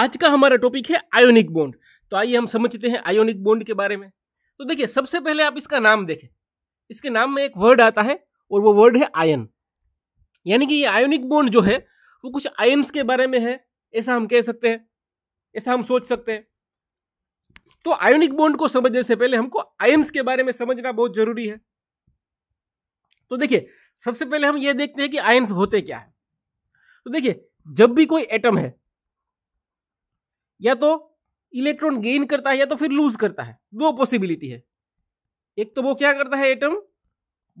आज का हमारा टॉपिक है आयोनिक बॉन्ड तो आइए हम समझते हैं आयोनिक बॉन्ड के बारे में तो देखिए सबसे पहले आप इसका नाम देखें इसके नाम में एक वर्ड आता है और वो वर्ड है आयन यानी कि ये आयोनिक बॉन्ड जो है वो कुछ आयन्स के बारे में है ऐसा हम कह सकते हैं ऐसा हम सोच सकते हैं तो आयोनिक बॉन्ड को समझने से पहले हमको आयन्स के बारे में समझना बहुत जरूरी है तो देखिए सबसे पहले हम ये देखते हैं कि आयन्स होते क्या है तो देखिए जब भी कोई एटम है या तो इलेक्ट्रॉन गेन करता है या तो फिर लूज करता है दो पॉसिबिलिटी है एक तो वो क्या करता है एटम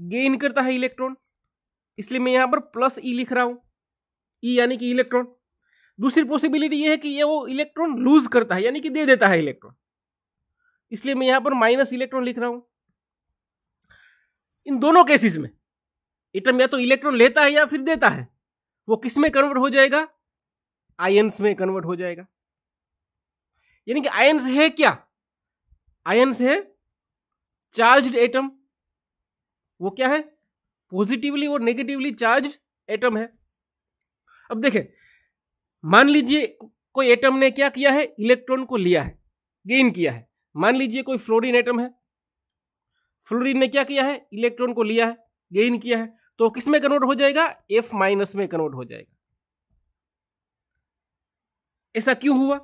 गेन करता है इलेक्ट्रॉन इसलिए मैं यहां पर प्लस ई e लिख रहा हूं ई e यानी कि इलेक्ट्रॉन दूसरी पॉसिबिलिटी ये है कि ये वो इलेक्ट्रॉन लूज करता है यानी कि दे देता है इलेक्ट्रॉन इसलिए मैं यहां पर माइनस इलेक्ट्रॉन लिख रहा हूं इन दोनों केसेस में एटम या तो इलेक्ट्रॉन लेता है या फिर देता है वो किस में कन्वर्ट हो जाएगा आयंस में कन्वर्ट हो जाएगा यानी कि आयंस है क्या आयंस है चार्ज एटम वो क्या है पॉजिटिवली और नेगेटिवली चार्ज एटम है अब देखें मान लीजिए कोई एटम ने क्या किया है इलेक्ट्रॉन को लिया है गेन किया है मान लीजिए कोई फ्लोरीन एटम है फ्लोरीन ने क्या किया है इलेक्ट्रॉन को लिया है गेन किया है तो किस में कन्वर्ट हो जाएगा एफ माइनस में कन्वर्ट हो जाएगा ऐसा क्यों हुआ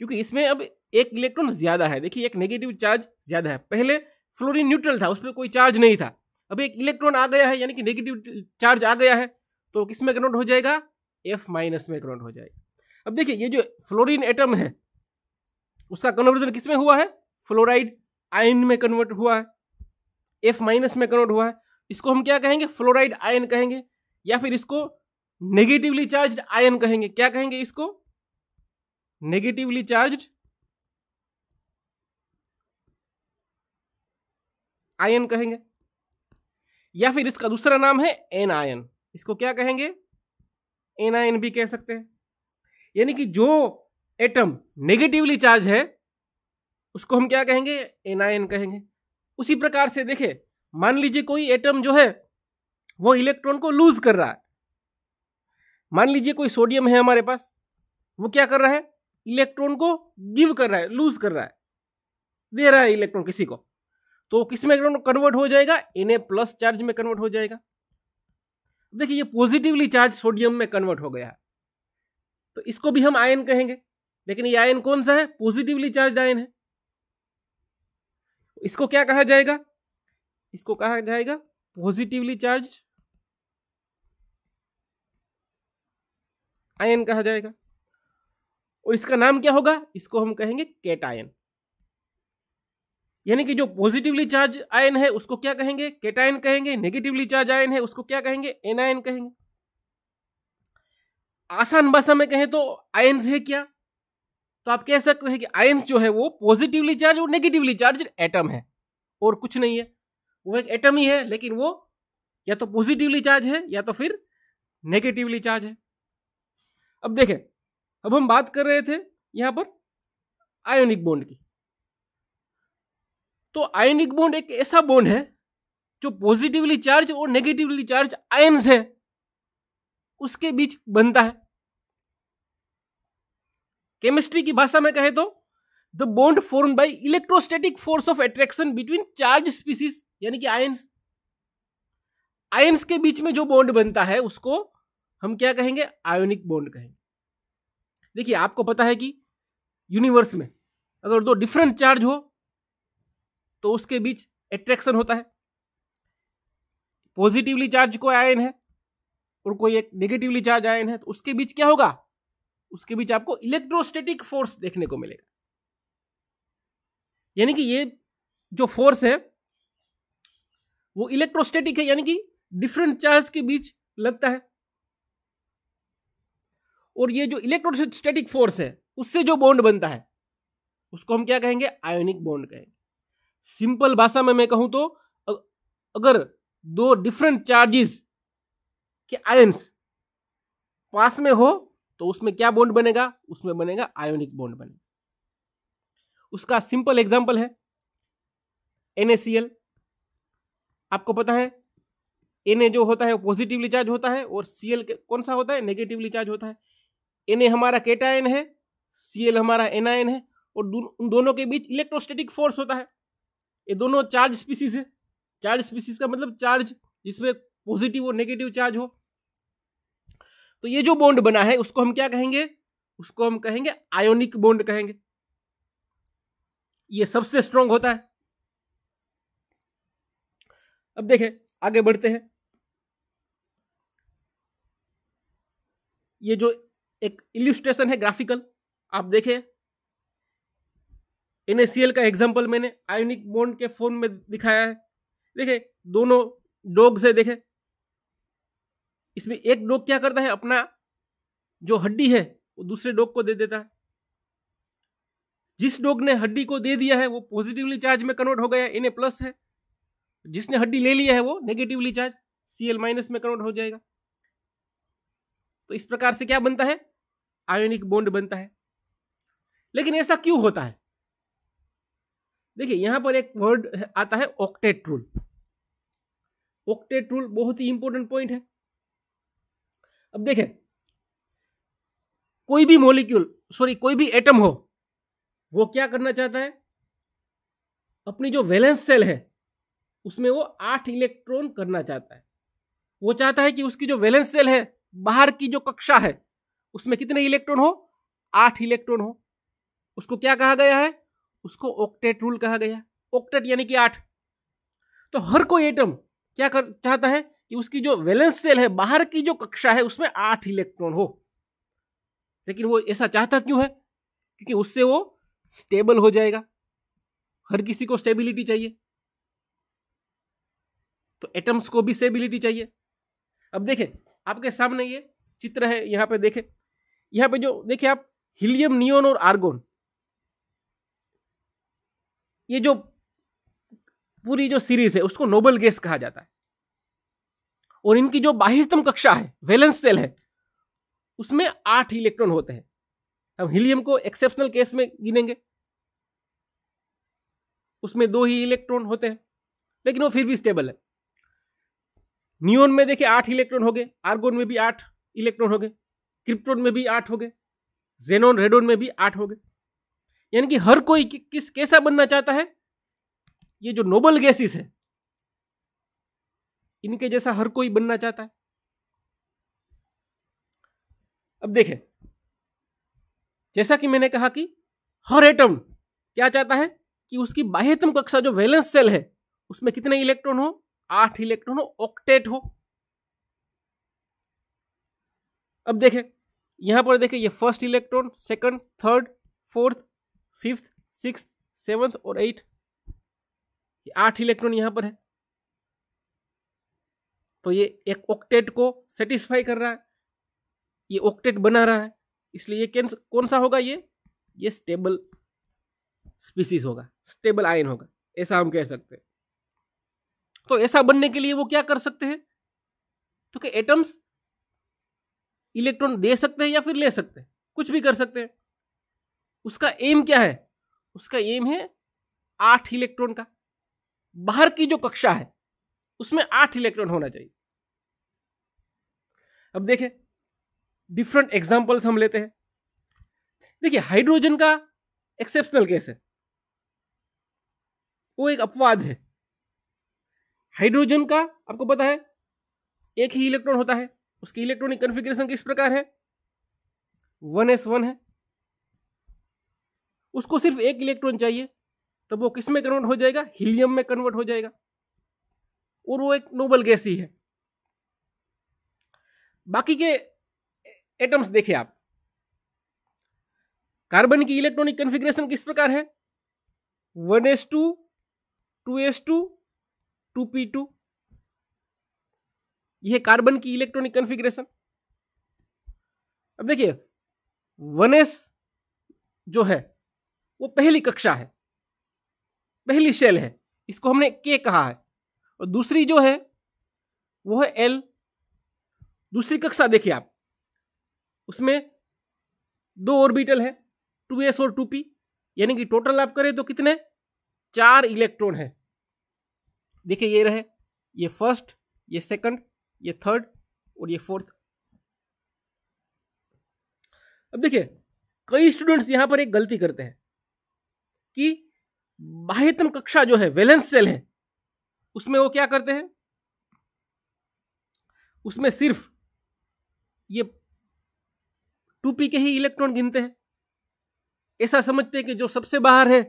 क्योंकि इसमें अब एक इलेक्ट्रॉन ज्यादा है देखिए एक नेगेटिव चार्ज ज्यादा है पहले फ्लोरीन न्यूट्रल था उस पर कोई चार्ज नहीं था अब एक इलेक्ट्रॉन आ गया है यानी कि नेगेटिव चार्ज आ गया है तो किस में कन्वर्ट हो जाएगा एफ माइनस में कन्वर्ट हो जाएगा अब देखिए ये जो फ्लोरीन एटम है उसका कन्वर्जन किस में हुआ है फ्लोराइड आयन में कन्वर्ट हुआ है एफ माइनस में कन्वर्ट हुआ है इसको हम क्या कहेंगे फ्लोराइड आयन कहेंगे या फिर इसको नेगेटिवली चार्ज आयन कहेंगे क्या कहेंगे इसको negatively charged आयन कहेंगे या फिर इसका दूसरा नाम है एन आयन इसको क्या कहेंगे एन आयन भी कह सकते हैं यानी कि जो एटम नेगेटिवली चार्ज है उसको हम क्या कहेंगे एन आयन कहेंगे उसी प्रकार से देखें मान लीजिए कोई एटम जो है वो इलेक्ट्रॉन को लूज कर रहा है मान लीजिए कोई सोडियम है हमारे पास वो क्या कर रहा है इलेक्ट्रॉन को गिव कर रहा है लूज कर रहा है दे रहा है इलेक्ट्रॉन किसी को तो किस में इलेक्ट्रॉन कन्वर्ट हो जाएगा एन प्लस चार्ज में कन्वर्ट हो जाएगा देखिए ये पॉजिटिवली चार्ज सोडियम में कन्वर्ट हो गया है तो इसको भी हम आयन कहेंगे लेकिन ये आयन कौन सा है पॉजिटिवली चार्ज आयन है इसको क्या कहा जाएगा इसको कहा जाएगा पॉजिटिवली चार्ज आयन कहा जाएगा और इसका नाम क्या होगा इसको हम कहेंगे केट आयन यानी कि जो पॉजिटिवली चार्ज आयन है उसको क्या कहेंगे आयन कहेंगे नेगेटिवली चार्ज आयन है उसको क्या कहेंगे एन आयन कहेंगे आसान भाषा में कहें तो आयन्स है क्या तो आप कह सकते हैं कि आयन्स जो है वो पॉजिटिवली चार्ज और नेगेटिवली चार्ज एटम है और कुछ नहीं है वो एक एटम ही है लेकिन वो या तो पॉजिटिवली चार्ज है या तो फिर नेगेटिवली चार्ज है अब देखें अब हम बात कर रहे थे यहां पर आयोनिक बॉन्ड की तो आयोनिक बॉन्ड एक ऐसा बॉन्ड है जो पॉजिटिवली चार्ज और नेगेटिवली चार्ज आयन्स है उसके बीच बनता है केमिस्ट्री की भाषा में कहे तो the bond form by electrostatic force of attraction between charge species यानी कि आयन्स आयन्स के बीच में जो बॉन्ड बनता है उसको हम क्या कहेंगे आयोनिक बॉन्ड कहेंगे देखिए आपको पता है कि यूनिवर्स में अगर दो डिफरेंट चार्ज हो तो उसके बीच एट्रैक्शन होता है पॉजिटिवली चार्ज कोई आयन है और कोई एक नेगेटिवली चार्ज आयन है तो उसके बीच क्या होगा उसके बीच आपको इलेक्ट्रोस्टेटिक फोर्स देखने को मिलेगा यानी कि ये जो फोर्स है वो इलेक्ट्रोस्टेटिक है यानी कि डिफरेंट चार्ज के बीच लगता है और ये जो इलेक्ट्रोस्टैटिक फोर्स है उससे जो बॉन्ड बनता है उसको हम क्या कहेंगे आयोनिक बॉन्ड कहेंगे सिंपल भाषा में मैं कहूं तो अगर दो डिफरेंट चार्जेस के आयन्स पास में हो तो उसमें क्या बॉन्ड बनेगा उसमें बनेगा आयोनिक बॉन्ड बनेगा उसका सिंपल एग्जाम्पल है एन आपको पता है एन जो होता है पॉजिटिवली चार्ज होता है और सी कौन सा होता है नेगेटिवली चार्ज होता है एन हमारा केटाइन है सी हमारा एनायन है और उन दोनों के बीच इलेक्ट्रोस्टैटिक फोर्स होता है ये दोनों चार्ज स्पीसीज है चार्ज स्पीसीज का मतलब चार्ज जिसमें पॉजिटिव और नेगेटिव चार्ज हो तो ये जो बॉन्ड बना है उसको हम क्या कहेंगे उसको हम कहेंगे आयोनिक बॉन्ड कहेंगे ये सबसे स्ट्रांग होता है अब देखें आगे बढ़ते हैं ये जो एक इल्यूस्ट्रेशन है ग्राफिकल आप देखें एन का एग्जाम्पल मैंने आयोनिक बोन्ड के फॉर्म में दिखाया है देखे दोनों डोग से देखे इसमें एक डोग क्या करता है अपना जो हड्डी है वो दूसरे डोग को दे देता है जिस डोग ने हड्डी को दे दिया है वो पॉजिटिवली चार्ज में कन्वर्ट हो गया एन ए प्लस है जिसने हड्डी ले लिया है वो negatively charge C L minus में कन्वर्ट हो जाएगा तो इस प्रकार से क्या बनता है आयोनिक बॉन्ड बनता है लेकिन ऐसा क्यों होता है देखिए यहां पर एक वर्ड आता है ऑक्टेट रूल ऑक्टेट रूल बहुत ही इंपॉर्टेंट पॉइंट है अब देखें कोई भी मॉलिक्यूल सॉरी कोई भी एटम हो वो क्या करना चाहता है अपनी जो वैलेंस सेल है उसमें वो आठ इलेक्ट्रॉन करना चाहता है वो चाहता है कि उसकी जो वैलेंस सेल है बाहर की जो कक्षा है उसमें कितने इलेक्ट्रॉन हो आठ इलेक्ट्रॉन हो उसको क्या कहा गया है उसको ऑक्टेट रूल कहा गया ऑक्टेट यानी कि आठ तो हर कोई एटम क्या कर चाहता है कि उसकी जो वैलेंस सेल है बाहर की जो कक्षा है उसमें आठ इलेक्ट्रॉन हो लेकिन वो ऐसा चाहता क्यों है क्योंकि उससे वो स्टेबल हो जाएगा हर किसी को स्टेबिलिटी चाहिए तो एटम्स को भी स्टेबिलिटी चाहिए अब देखें आपके सामने ये चित्र है यहां पे देखें यहाँ पे जो देखिए आप हीलियम नियोन और आर्गोन ये जो पूरी जो सीरीज है उसको नोबल गैस कहा जाता है और इनकी जो बाहिरतम कक्षा है वैलेंस सेल है उसमें आठ इलेक्ट्रॉन होते हैं हम हीलियम को एक्सेप्शनल केस में गिनेंगे उसमें दो ही इलेक्ट्रॉन होते हैं लेकिन वो फिर भी स्टेबल है नियोन में देखिए आठ इलेक्ट्रॉन हो गए आर्गोन में भी आठ इलेक्ट्रॉन हो गए क्रिप्टोन में भी आठ हो गए जेनोन रेडोन में भी आठ हो गए यानी कि हर कोई कि, किस कैसा बनना चाहता है ये जो नोबल गैसेस है इनके जैसा हर कोई बनना चाहता है अब देखें जैसा कि मैंने कहा कि हर एटम क्या चाहता है कि उसकी बाह्यतम कक्षा जो वैलेंस सेल है उसमें कितने इलेक्ट्रॉन हो आठ इलेक्ट्रॉन हो ऑक्टेट हो अब देखें यहाँ पर देखें ये first electron second third fourth fifth six seventh और एट आठ इलेक्ट्रॉन यहाँ पर है तो ये एक ऑक्टेट को सेटिस्फाई कर रहा है ये ऑक्टेट बना रहा है इसलिए ये कौन सा होगा ये ये स्टेबल स्पीसीज होगा स्टेबल आयन होगा ऐसा हम कह सकते हैं तो ऐसा बनने के लिए वो क्या कर सकते हैं तो कि एटम्स इलेक्ट्रॉन दे सकते हैं या फिर ले सकते हैं कुछ भी कर सकते हैं उसका एम क्या है उसका एम है आठ इलेक्ट्रॉन का बाहर की जो कक्षा है उसमें आठ इलेक्ट्रॉन होना चाहिए अब देखें डिफरेंट एग्जाम्पल्स हम लेते हैं देखिए हाइड्रोजन का एक्सेप्शनल केस है वो एक अपवाद है हाइड्रोजन का आपको पता है एक ही इलेक्ट्रॉन होता है उसकी इलेक्ट्रॉनिक कन्फिग्रेशन किस प्रकार है वन एस वन है उसको सिर्फ एक इलेक्ट्रॉन चाहिए तब वो किस में कन्वर्ट हो जाएगा हीलियम में कन्वर्ट हो जाएगा और वो एक नोबल गैस ही है बाकी के एटम्स देखें आप कार्बन की इलेक्ट्रॉनिक कन्फिग्रेशन किस प्रकार है one s two two s two two p two यह कार्बन की इलेक्ट्रॉनिक कॉन्फ़िगरेशन अब देखिए वनेस जो है वो पहली कक्षा है पहली शेल है इसको हमने के कहा है और दूसरी जो है वो है एल दूसरी कक्षा देखिए आप उसमें दो ऑर्बिटल है टू एस और टू पी यानी कि टोटल आप करें तो कितने चार इलेक्ट्रॉन है देखिए ये रहे ये फर्स्ट ये सेकंड ये थर्ड और ये फोर्थ अब देखिए कई स्टूडेंट्स यहां पर एक गलती करते हैं कि बाह्यतम कक्षा जो है वेलेंस सेल है उसमें वो क्या करते हैं उसमें सिर्फ ये टू पी के ही इलेक्ट्रॉन गिनते हैं ऐसा समझते हैं कि जो सबसे बाहर है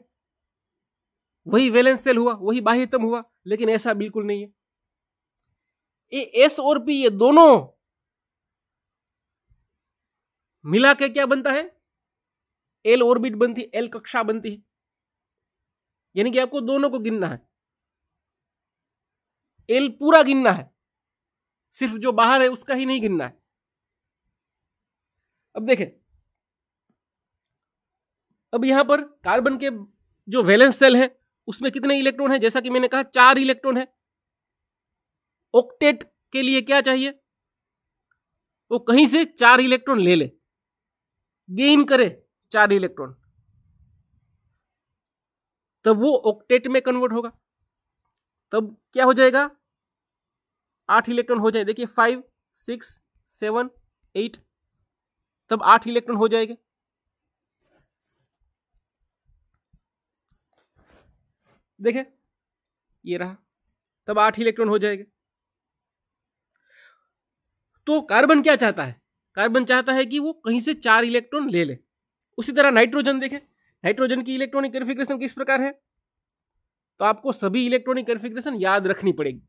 वही वेलेंस सेल हुआ वही बाह्यतम हुआ लेकिन ऐसा बिल्कुल नहीं है एस और पी ये दोनों मिला के क्या बनता है एल ऑर्बिट बनती है एल कक्षा बनती है यानी कि आपको दोनों को गिनना है एल पूरा गिनना है सिर्फ जो बाहर है उसका ही नहीं गिनना है अब देखें अब यहां पर कार्बन के जो वैलेंस सेल है उसमें कितने इलेक्ट्रॉन है जैसा कि मैंने कहा चार इलेक्ट्रॉन है ऑक्टेट के लिए क्या चाहिए वो कहीं से चार इलेक्ट्रॉन ले ले गेन करे चार इलेक्ट्रॉन तब वो ऑक्टेट में कन्वर्ट होगा तब क्या हो जाएगा आठ इलेक्ट्रॉन हो जाए देखिए फाइव सिक्स सेवन एट तब आठ इलेक्ट्रॉन हो जाएंगे देखे ये रहा तब आठ इलेक्ट्रॉन हो जाएगा तो कार्बन क्या चाहता है कार्बन चाहता है कि वो कहीं से चार इलेक्ट्रॉन ले ले उसी तरह नाइट्रोजन देखें नाइट्रोजन की इलेक्ट्रॉनिक कन्फिग्रेशन किस प्रकार है तो आपको सभी इलेक्ट्रॉनिक कन्फिग्रेशन याद रखनी पड़ेगी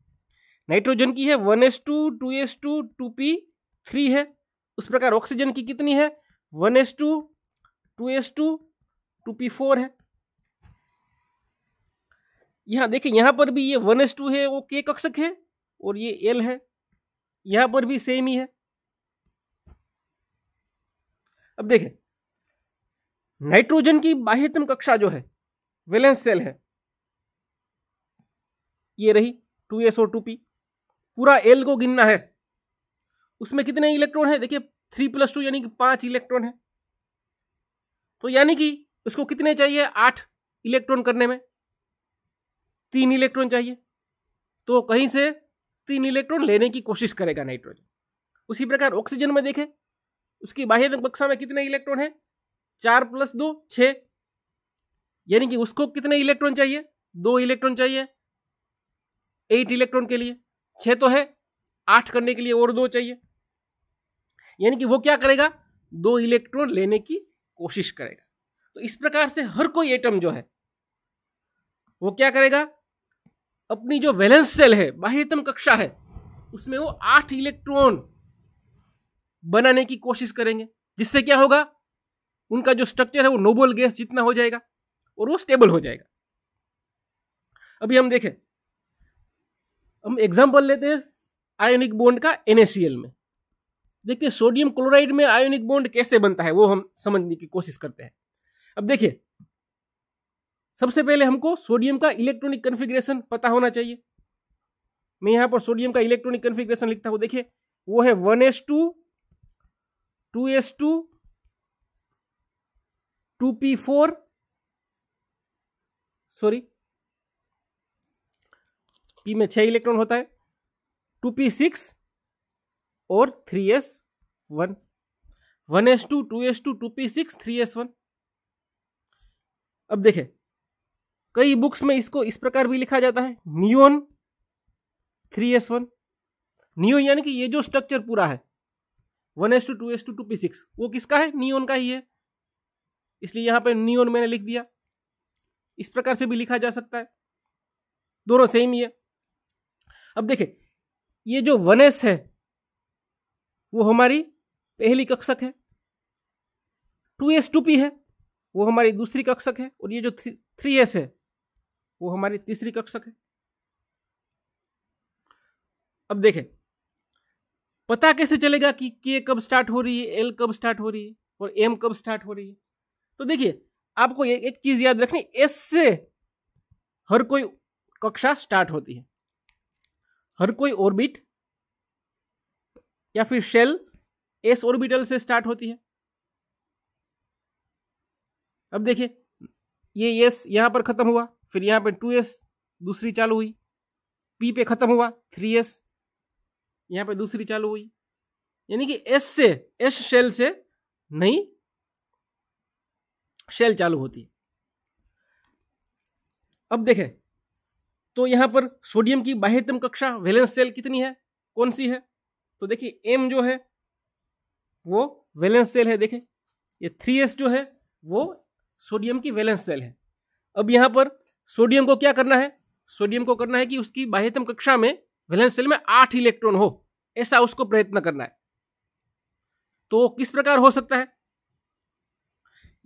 नाइट्रोजन की है one s two two s two two p three है उस प्रकार ऑक्सीजन की कितनी है one s two two s two two p four है यहाँ देखिए यहाँ पर भी ये वन एस टू है वो के कक्षक है और ये एल है यहां पर भी सेम ही है अब देखें नाइट्रोजन की बाह्यतम कक्षा जो है वेलेंस सेल है ये रही टू एस टू पी पूरा एल को गिनना है उसमें कितने इलेक्ट्रॉन है देखिए थ्री प्लस टू यानी कि पांच इलेक्ट्रॉन है तो यानी कि उसको कितने चाहिए आठ इलेक्ट्रॉन करने में तीन इलेक्ट्रॉन चाहिए तो कहीं से तीन इलेक्ट्रॉन लेने की कोशिश करेगा नाइट्रोजन उसी प्रकार ऑक्सीजन में देखें उसकी बाह्य कक्षा में कितने इलेक्ट्रॉन है चार प्लस दो छ यानी कि उसको कितने इलेक्ट्रॉन चाहिए दो इलेक्ट्रॉन चाहिए एट इलेक्ट्रॉन के लिए छ तो है आठ करने के लिए और दो चाहिए यानी कि वो क्या करेगा दो इलेक्ट्रॉन लेने की कोशिश करेगा तो इस प्रकार से हर कोई एटम जो है वो क्या करेगा अपनी जो वैलेंस सेल है बाह्यतम कक्षा है उसमें वो आठ इलेक्ट्रॉन बनाने की कोशिश करेंगे जिससे क्या होगा उनका जो स्ट्रक्चर है वो नोबल गैस जितना हो जाएगा और वो स्टेबल हो जाएगा अभी हम देखें हम एग्जाम्पल लेते हैं आयोनिक बॉन्ड का एन में देखिए सोडियम क्लोराइड में आयोनिक बॉन्ड कैसे बनता है वो हम समझने की कोशिश करते हैं अब देखिए सबसे पहले हमको सोडियम का इलेक्ट्रॉनिक कन्फिग्रेशन पता होना चाहिए मैं यहां पर सोडियम का इलेक्ट्रॉनिक कन्फिग्रेशन लिखता हूं देखिए वो है one s two two s two two p four sorry p में छह इलेक्ट्रॉन होता है टू पी सिक्स और three s one one s two two s two two p six three s one अब देखें कई बुक्स में इसको इस प्रकार भी लिखा जाता है neon three s one neon यानी कि ये जो स्ट्रक्चर पूरा है one s two two s two two p six वो किसका है नियोन का ही है इसलिए यहाँ पे नियोन मैंने लिख दिया इस प्रकार से भी लिखा जा सकता है दोनों सेम ही है अब देखे ये जो वन एस है वो हमारी पहली कक्षक है टू एस टू पी है वो हमारी दूसरी कक्षक है और ये जो थ्री एस है वो हमारी तीसरी कक्षक है अब देखें पता कैसे चलेगा कि के कब स्टार्ट हो रही है एल कब स्टार्ट हो रही है और एम कब स्टार्ट हो रही है तो देखिए आपको ये एक चीज याद रखनी एस से हर कोई कक्षा स्टार्ट होती है हर कोई ऑर्बिट या फिर शेल एस ऑर्बिटल से स्टार्ट होती है अब देखिए ये एस यहां पर खत्म हुआ फिर यहाँ पे टू एस दूसरी चालू हुई पी पे ख़त्म हुआ थ्री एस यहाँ पर दूसरी चालू हुई यानी कि एस से एस शेल से नई शेल चालू होती है अब देखें तो यहाँ पर सोडियम की बाह्यतम कक्षा वैलेंस सेल कितनी है कौन सी है तो देखिए एम जो है वो वैलेंस सेल है देखें ये थ्री एस जो है वो सोडियम की वैलेंस सेल है अब यहाँ पर सोडियम को क्या करना है सोडियम को करना है कि उसकी बाह्यतम कक्षा में वैलेंस सेल में आठ इलेक्ट्रॉन हो ऐसा उसको प्रयत्न करना है तो किस प्रकार हो सकता है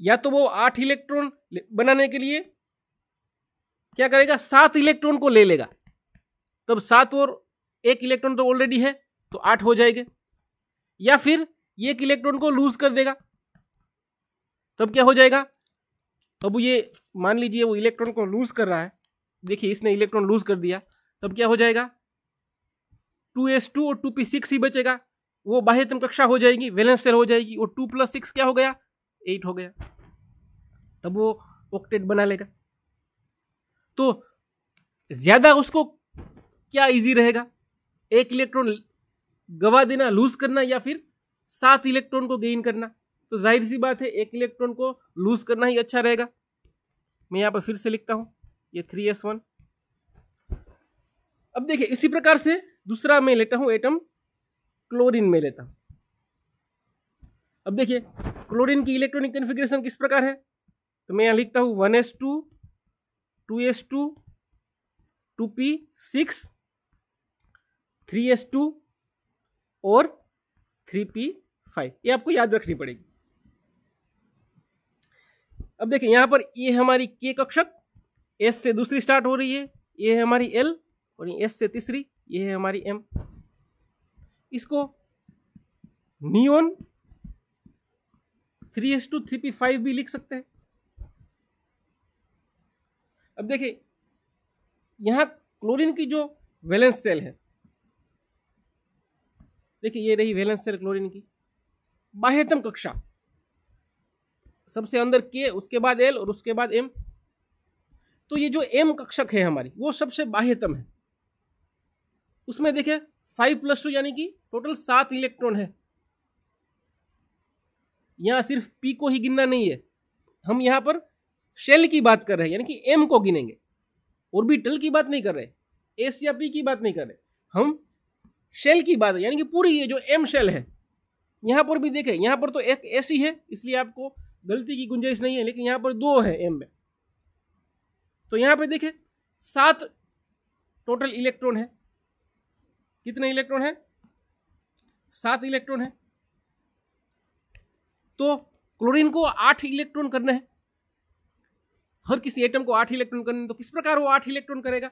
या तो वो आठ इलेक्ट्रॉन बनाने के लिए क्या करेगा सात इलेक्ट्रॉन को ले लेगा तब सात और एक इलेक्ट्रॉन तो ऑलरेडी है तो आठ हो जाएंगे या फिर एक इलेक्ट्रॉन को लूज कर देगा तब क्या हो जाएगा अब ये मान लीजिए वो इलेक्ट्रॉन को लूज कर रहा है देखिए इसने इलेक्ट्रॉन लूज कर दिया तब क्या हो जाएगा टू एस टू और टू पी सिक्स ही बचेगा वो बाह्यतम कक्षा हो जाएगी वैलेंस सेल हो जाएगी और टू प्लस सिक्स क्या हो गया एट हो गया तब वो ऑक्टेट बना लेगा तो ज़्यादा उसको क्या इजी रहेगा एक इलेक्ट्रॉन गवा देना लूज करना या फिर सात इलेक्ट्रॉन को गेन करना तो जाहिर सी बात है एक इलेक्ट्रॉन को लूज करना ही अच्छा रहेगा मैं यहां पर फिर से लिखता हूं ये थ्री एस वन अब देखिए इसी प्रकार से दूसरा मैं लेता हूं एटम क्लोरीन में लेता हूं अब देखिए क्लोरीन की इलेक्ट्रॉनिक कन्फिग्रेशन किस प्रकार है तो मैं यहां लिखता हूं one s two two s two two p six three s two और थ्री पी फाइव ये आपको याद रखनी पड़ेगी अब देखिए यहाँ पर ये हमारी के कक्षक एस से दूसरी स्टार्ट हो रही है ये है हमारी एल और ये एस से तीसरी ये है हमारी एम इसको neon three s two three p five भी लिख सकते हैं अब देखिए यहाँ क्लोरीन की जो वैलेंस सेल है देखिए ये रही वैलेंस सेल क्लोरीन की बाह्यतम कक्षा सबसे अंदर के उसके बाद एल और उसके बाद एम तो ये जो एम कक्षक है हमारी वो सबसे बाह्यतम है उसमें देखे फाइव प्लस टू यानी कि टोटल सात इलेक्ट्रॉन है यहां सिर्फ पी को ही गिनना नहीं है हम यहां पर शेल की बात कर रहे हैं यानी कि एम को गिनेंगे ऑर्बिटल की बात नहीं कर रहे एस या पी की बात नहीं कर रहे हम शेल की बात यानी कि पूरी ये जो एम शेल है यहां पर भी देखें यहां पर तो एक ही है इसलिए आपको गलती की गुंजाइश नहीं है लेकिन यहाँ पर दो है एम में तो यहाँ पर देखें सात टोटल इलेक्ट्रॉन है कितने इलेक्ट्रॉन है सात इलेक्ट्रॉन है तो क्लोरीन को आठ इलेक्ट्रॉन करना है हर किसी एटम को आठ इलेक्ट्रॉन करने तो किस प्रकार वो आठ इलेक्ट्रॉन करेगा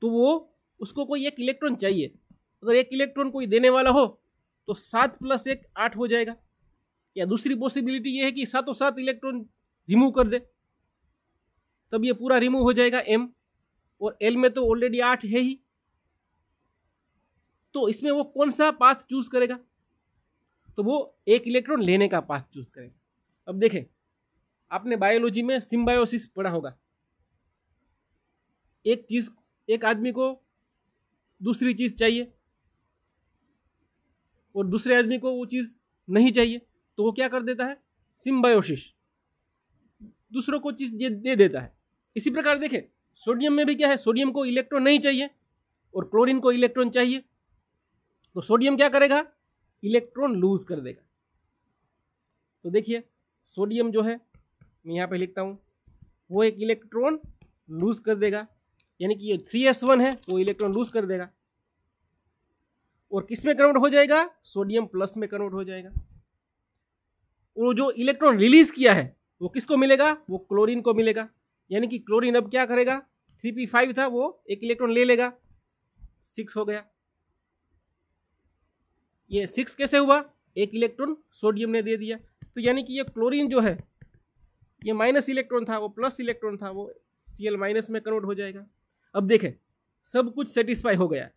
तो वो उसको कोई एक इलेक्ट्रॉन चाहिए अगर एक इलेक्ट्रॉन कोई देने वाला हो तो सात प्लस एक आठ हो जाएगा या दूसरी पॉसिबिलिटी ये है कि सातों सात इलेक्ट्रॉन रिमूव कर दे तब ये पूरा रिमूव हो जाएगा एम और एल में तो ऑलरेडी आठ है ही तो इसमें वो कौन सा पाथ चूज करेगा तो वो एक इलेक्ट्रॉन लेने का पाथ चूज करेगा अब देखें आपने बायोलॉजी में सिम्बायोसिस पढ़ा होगा एक चीज एक आदमी को दूसरी चीज चाहिए और दूसरे आदमी को वो चीज़ नहीं चाहिए तो वो क्या कर देता है सिम्बायोशिश दूसरों को चीज़ दे, दे देता है इसी प्रकार देखें सोडियम में भी क्या है सोडियम को इलेक्ट्रॉन नहीं चाहिए और क्लोरीन को इलेक्ट्रॉन चाहिए तो सोडियम क्या करेगा इलेक्ट्रॉन लूज कर देगा तो देखिए सोडियम जो है मैं यहाँ पे लिखता हूँ वो एक इलेक्ट्रॉन लूज कर देगा यानी कि ये थ्री एस वन है वो इलेक्ट्रॉन लूज कर देगा और किस में कन्वर्ट हो जाएगा सोडियम प्लस में कन्वर्ट हो जाएगा वो जो इलेक्ट्रॉन रिलीज किया है वो किसको मिलेगा वो क्लोरीन को मिलेगा यानी कि क्लोरीन अब क्या करेगा थ्री पी फाइव था वो एक इलेक्ट्रॉन ले लेगा सिक्स हो गया ये सिक्स कैसे हुआ एक इलेक्ट्रॉन सोडियम ने दे दिया तो यानी कि ये क्लोरीन जो है ये माइनस इलेक्ट्रॉन था वो प्लस इलेक्ट्रॉन था वो सी एल माइनस में कन्वर्ट हो जाएगा अब देखें सब कुछ सेटिस्फाई हो गया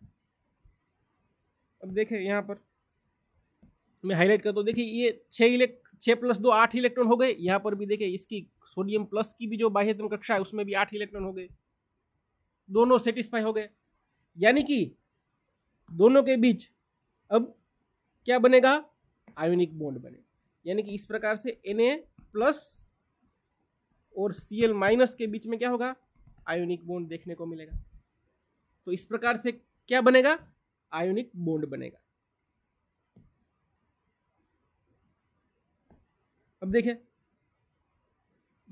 अब देखें यहाँ पर मैं हाईलाइट करता हूँ देखिए ये छः इलेक्ट छः प्लस दो आठ इलेक्ट्रॉन हो गए यहाँ पर भी देखें इसकी सोडियम प्लस की भी जो बाह्यतम कक्षा है उसमें भी आठ इलेक्ट्रॉन हो गए दोनों सेटिस्फाई हो गए यानी कि दोनों के बीच अब क्या बनेगा आयोनिक बॉन्ड बने यानी कि इस प्रकार से एन ए प्लस और सी एल माइनस के बीच में क्या होगा आयोनिक बॉन्ड देखने को मिलेगा तो इस प्रकार से क्या बनेगा आयोनिक बॉन्ड बनेगा अब देखें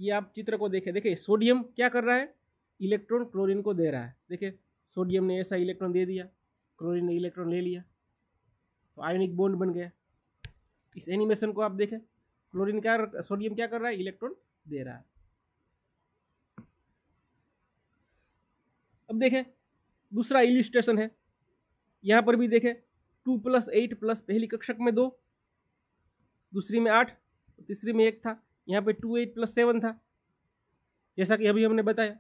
ये आप चित्र को देखें देखिए सोडियम क्या कर रहा है इलेक्ट्रॉन क्लोरीन को दे रहा है देखिए सोडियम ने ऐसा इलेक्ट्रॉन दे दिया क्लोरीन ने इलेक्ट्रॉन ले लिया तो आयोनिक बॉन्ड बन गया इस एनिमेशन को आप देखें क्लोरीन क्या सोडियम क्या कर रहा है इलेक्ट्रॉन दे रहा है अब देखें दूसरा इलिस्ट्रेशन है यहाँ पर भी देखें टू प्लस एट प्लस पहली कक्षक में दो दूसरी में आठ तीसरी में एक था यहाँ पे टू एट प्लस सेवन था जैसा कि अभी हमने बताया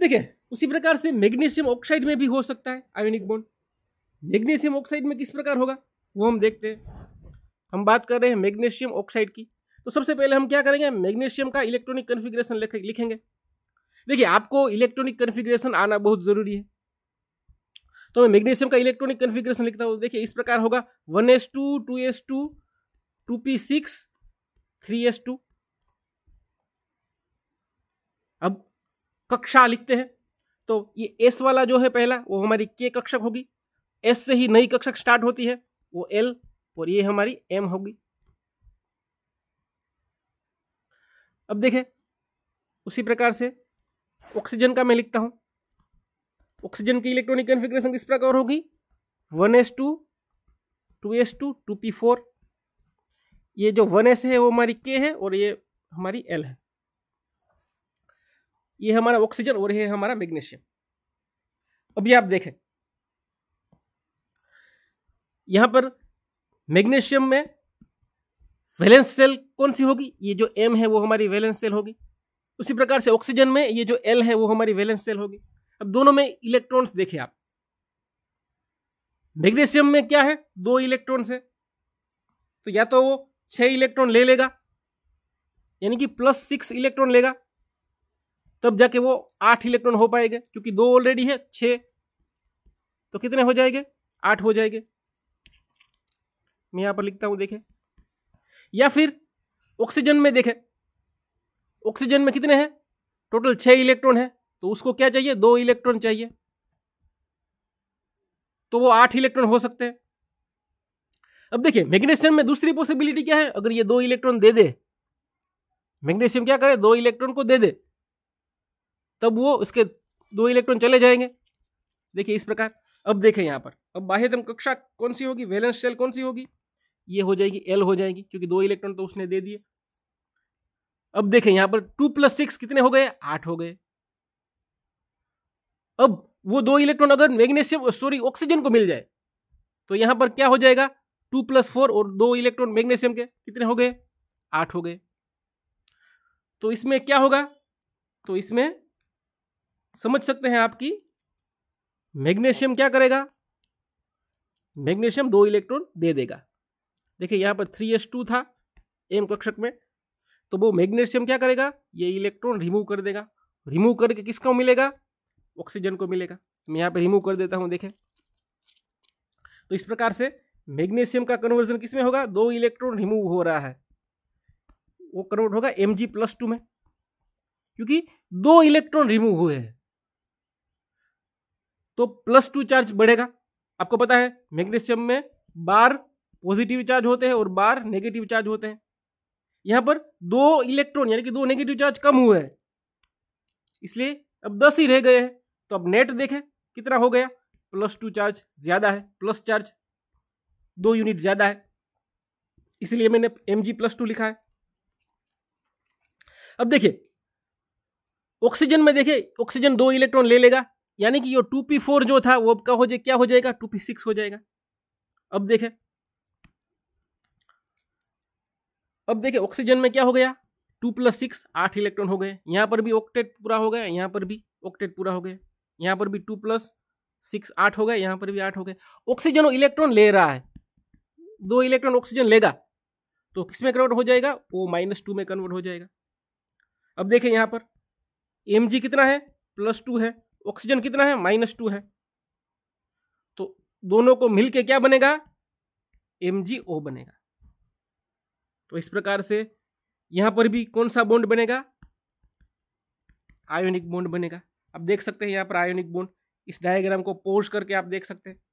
देखिए उसी प्रकार से मैग्नीशियम ऑक्साइड में भी हो सकता है आयोनिक बोन मैग्नीशियम ऑक्साइड में किस प्रकार होगा वो हम देखते हैं हम बात कर रहे हैं मैग्नीशियम ऑक्साइड की तो सबसे पहले हम क्या करेंगे मैग्नीशियम का इलेक्ट्रॉनिक कन्फिग्रेशन लिखेंगे देखिए आपको इलेक्ट्रॉनिक कन्फिग्रेशन आना बहुत ज़रूरी है तो मैं मैग्नीशियम का इलेक्ट्रॉनिक कन्फिग्रेशन लिखता हूँ देखिए इस प्रकार होगा one s two two s two two p six three s two अब कक्षा लिखते हैं तो ये एस वाला जो है पहला वो हमारी के कक्षक होगी एस से ही नई कक्षक स्टार्ट होती है वो एल और ये हमारी एम होगी अब देखें उसी प्रकार से ऑक्सीजन का मैं लिखता हूं ऑक्सीजन की इलेक्ट्रॉनिक कन्फिग्रेशन किस प्रकार होगी one s two two s two two p four ये जो वन एस है वो हमारी के है और ये हमारी एल है ये हमारा ऑक्सीजन और ये हमारा मैग्नीशियम अभी आप देखें यहां पर मैग्नीशियम में वैलेंस सेल कौन सी होगी ये जो एम है वो हमारी वैलेंस सेल होगी उसी प्रकार से ऑक्सीजन में ये जो एल है वो हमारी वैलेंस सेल होगी अब दोनों में इलेक्ट्रॉन्स देखें आप मैग्नीशियम में क्या है दो इलेक्ट्रॉन्स है तो या तो वो छह इलेक्ट्रॉन ले लेगा यानी कि प्लस सिक्स इलेक्ट्रॉन लेगा तब जाके वो आठ इलेक्ट्रॉन हो पाएंगे क्योंकि दो ऑलरेडी है छ तो कितने हो जाएंगे आठ हो जाएंगे मैं यहां पर लिखता हूं देखे या फिर ऑक्सीजन में देखे ऑक्सीजन में कितने हैं टोटल छह इलेक्ट्रॉन है तो उसको क्या चाहिए दो इलेक्ट्रॉन चाहिए तो वो आठ इलेक्ट्रॉन हो सकते हैं अब देखिए मैग्नेशियम में दूसरी पॉसिबिलिटी क्या है अगर ये दो इलेक्ट्रॉन दे दे मैग्नेशियम क्या करे दो इलेक्ट्रॉन को दे दे तब वो उसके दो इलेक्ट्रॉन चले जाएंगे देखिए इस प्रकार अब देखें यहाँ पर अब बाह्यतम कक्षा कौन सी होगी वैलेंस शेल कौन सी होगी ये हो जाएगी एल हो जाएगी क्योंकि दो इलेक्ट्रॉन तो उसने दे दिए अब देखें यहाँ पर टू प्लस सिक्स कितने हो गए आठ हो गए अब वो दो इलेक्ट्रॉन अगर मैग्नेशियम सॉरी ऑक्सीजन को मिल जाए तो यहाँ पर क्या हो जाएगा टू प्लस फोर और दो इलेक्ट्रॉन मैग्नेशियम के कितने हो गए आठ हो गए तो इसमें क्या होगा तो इसमें समझ सकते हैं आपकी मैग्नेशियम क्या करेगा मैग्नेशियम दो इलेक्ट्रॉन दे देगा देखिए यहां पर थ्री एस टू था एम कक्षक में तो वो मैग्नेशियम क्या करेगा ये इलेक्ट्रॉन रिमूव कर देगा रिमूव करके किसको मिलेगा ऑक्सीजन को मिलेगा मैं यहां पे रिमूव कर देता हूं देखें तो इस प्रकार से मैग्नीशियम का कन्वर्जन किस में होगा दो इलेक्ट्रॉन रिमूव हो रहा है वो कन्वर्ट होगा एम जी प्लस टू में क्योंकि दो इलेक्ट्रॉन रिमूव हुए हैं तो प्लस टू चार्ज बढ़ेगा आपको पता है मैग्नीशियम में बार पॉजिटिव चार्ज होते हैं और बार नेगेटिव चार्ज होते हैं यहां पर दो इलेक्ट्रॉन यानी कि दो नेगेटिव चार्ज कम हुए हैं इसलिए अब दस ही रह गए हैं तो अब नेट देखें कितना हो गया प्लस टू चार्ज ज्यादा है प्लस चार्ज दो यूनिट ज़्यादा है इसलिए मैंने एम जी प्लस टू लिखा है अब देखिए ऑक्सीजन में देखिए ऑक्सीजन दो इलेक्ट्रॉन ले लेगा यानी कि यो टू पी फोर जो था वो का हो जाए क्या हो जाएगा टू पी सिक्स हो जाएगा अब देखे अब देखिए ऑक्सीजन में क्या हो गया टू प्लस सिक्स आठ इलेक्ट्रॉन हो गए यहां पर भी ऑक्टेट पूरा हो गया यहां पर भी ऑक्टेट पूरा हो गया यहां पर भी टू प्लस सिक्स आठ हो गए यहां पर भी आठ हो गए ऑक्सीजन इलेक्ट्रॉन ले रहा है दो इलेक्ट्रॉन ऑक्सीजन लेगा तो किस में कन्वर्ट हो जाएगा वो माइनस टू में कन्वर्ट हो जाएगा अब देखें यहाँ पर एम कितना है प्लस टू है ऑक्सीजन कितना है माइनस टू है तो दोनों को मिल के क्या बनेगा एम ओ बनेगा तो इस प्रकार से यहाँ पर भी कौन सा बॉन्ड बनेगा आयोनिक बॉन्ड बनेगा आप देख सकते हैं यहाँ पर आयोनिक बॉन्ड इस डायग्राम को पोस्ट करके आप देख सकते हैं